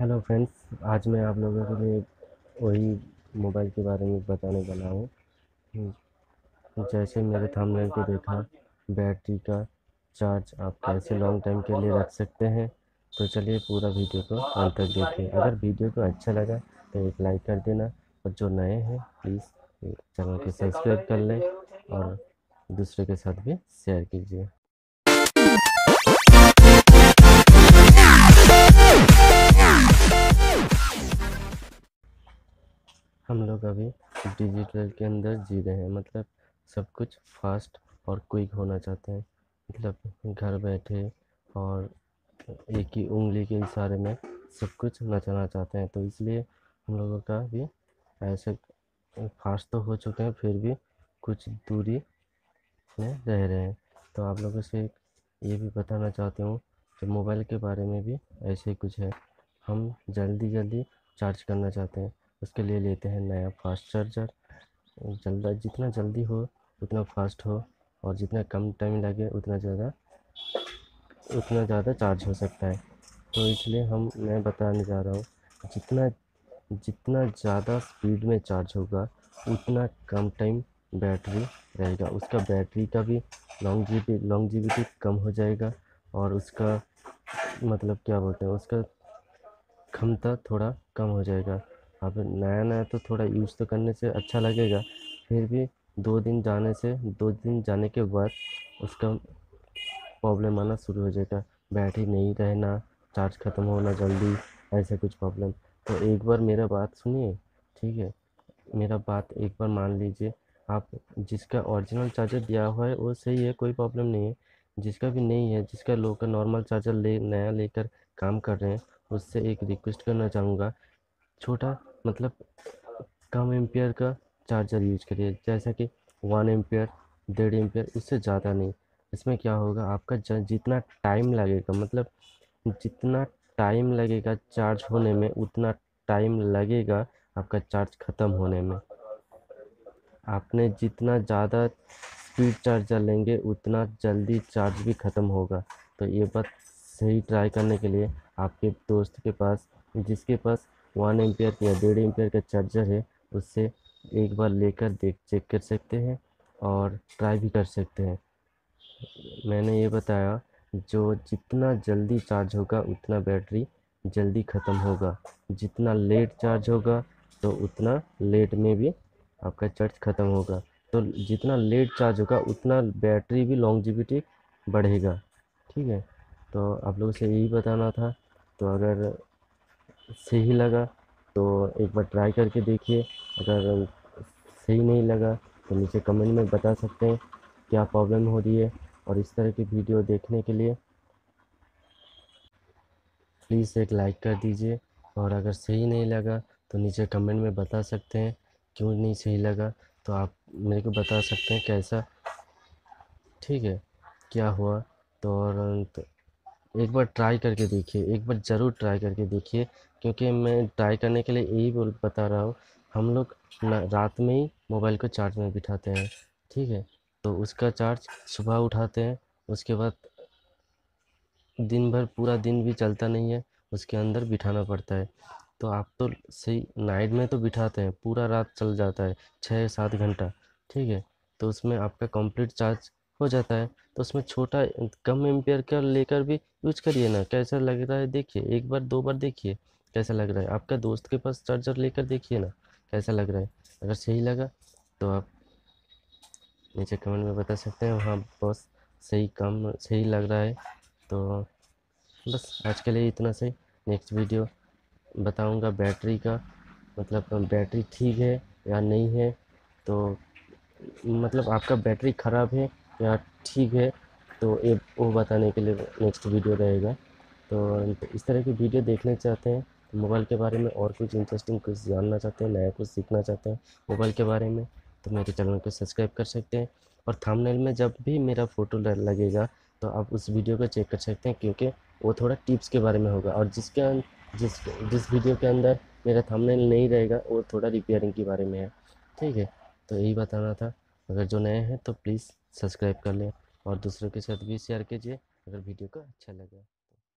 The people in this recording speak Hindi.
हेलो फ्रेंड्स आज मैं आप लोगों के लिए वही मोबाइल के बारे में बताने वाला हूँ हम्म, जैसे मेरे थंबनेल को देखा बैटरी का चार्ज आप कैसे लॉन्ग टाइम के लिए रख सकते हैं तो चलिए पूरा वीडियो को अंत तक देखिए अगर वीडियो को अच्छा लगा तो एक लाइक कर देना और जो नए हैं प्लीज़ चैनल को सब्सक्राइब कर लें और दूसरे के साथ भी शेयर कीजिए हम लोग अभी डिजिटल के अंदर जी रहे हैं मतलब सब कुछ फास्ट और क्विक होना चाहते हैं मतलब घर बैठे और एक ही उंगली के इशारे में सब कुछ नचाना चाहते हैं तो इसलिए हम लोगों का भी ऐसे फास्ट तो हो चुके हैं फिर भी कुछ दूरी में रह रहे हैं तो आप लोगों से ये भी बताना चाहते हूँ कि मोबाइल के बारे में भी ऐसे कुछ है हम जल्दी जल्दी चार्ज करना चाहते हैं उसके लिए लेते हैं नया फास्ट चार्जर जल्दा जितना जल्दी हो उतना फास्ट हो और जितना कम टाइम लगे उतना ज़्यादा उतना ज़्यादा चार्ज हो सकता है तो इसलिए हम मैं बताने जा रहा हूँ जितना जितना ज़्यादा स्पीड में चार्ज होगा उतना कम टाइम बैटरी रहेगा उसका बैटरी का भी लॉन्ग जीबी लॉन्ग जीबी कम हो जाएगा और उसका मतलब क्या बोलते हैं उसका क्षमता थोड़ा कम हो जाएगा अब नया नया तो थोड़ा यूज़ तो करने से अच्छा लगेगा फिर भी दो दिन जाने से दो दिन जाने के बाद उसका प्रॉब्लम आना शुरू हो जाएगा बैटरी नहीं रहना चार्ज ख़त्म होना जल्दी ऐसे कुछ प्रॉब्लम तो एक बार मेरा बात सुनिए ठीक है मेरा बात एक बार मान लीजिए आप जिसका ओरिजिनल चार्जर दिया हुआ है वो सही है कोई प्रॉब्लम नहीं है जिसका भी नहीं है जिसका लोकल नॉर्मल चार्जर ले नया लेकर काम कर रहे हैं उससे एक रिक्वेस्ट करना चाहूँगा छोटा मतलब कम एम्पियर का चार्जर यूज करिए जैसा कि वन एम्पियर डेढ़ एम्पियर उससे ज़्यादा नहीं इसमें क्या होगा आपका जितना टाइम लगेगा मतलब जितना टाइम लगेगा चार्ज होने में उतना टाइम लगेगा आपका चार्ज ख़त्म होने में आपने जितना ज़्यादा स्पीड चार्जर लेंगे उतना जल्दी चार्ज भी ख़त्म होगा तो ये बात सही ट्राई करने के लिए आपके दोस्त के पास जिसके पास वन एम्पेयर या डेढ़ एम्पेयर का चार्जर है उससे एक बार लेकर देख चेक कर सकते हैं और ट्राई भी कर सकते हैं मैंने ये बताया जो जितना जल्दी चार्ज होगा उतना बैटरी जल्दी ख़त्म होगा जितना लेट चार्ज होगा तो उतना लेट में भी आपका चार्ज ख़त्म होगा तो जितना लेट चार्ज होगा उतना बैटरी भी लॉन्गजिविटी बढ़ेगा ठीक है तो आप लोगों से यही बताना था तो अगर सही लगा तो एक बार ट्राई करके देखिए अगर सही नहीं लगा तो नीचे कमेंट में बता सकते हैं क्या प्रॉब्लम हो रही है और इस तरह की वीडियो देखने के लिए प्लीज़ एक लाइक कर दीजिए और अगर सही नहीं लगा तो नीचे कमेंट में बता सकते हैं क्यों नहीं सही लगा तो आप मेरे को बता सकते हैं कैसा ठीक है क्या हुआ तो और तो एक बार ट्राई करके देखिए एक बार ज़रूर ट्राई करके देखिए क्योंकि मैं ट्राई करने के लिए यही बोल बता रहा हूँ हम लोग रात में ही मोबाइल को चार्ज में बिठाते हैं ठीक है तो उसका चार्ज सुबह उठाते हैं उसके बाद दिन भर पूरा दिन भी चलता नहीं है उसके अंदर बिठाना पड़ता है तो आप तो सही नाइट में तो बिठाते हैं पूरा रात चल जाता है छः सात घंटा ठीक है तो उसमें आपका कंप्लीट चार्ज हो जाता है तो उसमें छोटा कम एम्पेयर का लेकर भी यूज करिए ना कैसा लग रहा है देखिए एक बार दो बार देखिए कैसा लग रहा है आपका दोस्त के पास चार्जर लेकर देखिए ना कैसा लग रहा है अगर सही लगा तो आप नीचे कमेंट में बता सकते हैं हाँ बस सही कम सही लग रहा है तो बस आज के लिए इतना सही नेक्स्ट वीडियो बताऊंगा बैटरी का मतलब बैटरी ठीक है या नहीं है तो मतलब आपका बैटरी ख़राब है यहाँ ठीक है तो ये वो बताने के लिए नेक्स्ट वीडियो रहेगा तो इस तरह की वीडियो देखना चाहते हैं तो मोबाइल के बारे में और कुछ इंटरेस्टिंग कुछ जानना चाहते हैं नया कुछ सीखना चाहते हैं मोबाइल के बारे में तो मेरे चैनल को सब्सक्राइब कर सकते हैं और थंबनेल में जब भी मेरा फ़ोटो लगेगा तो आप उस वीडियो को चेक कर सकते हैं क्योंकि वो थोड़ा टिप्स के बारे में होगा और जिसके अं-, जिस जिस वीडियो के अंदर मेरा थंबनेल नहीं रहेगा वो थोड़ा रिपेयरिंग के बारे में है ठीक है तो यही बताना था अगर जो नए हैं तो प्लीज़ सब्सक्राइब कर लें और दूसरों के साथ भी शेयर कीजिए अगर वीडियो को अच्छा लगे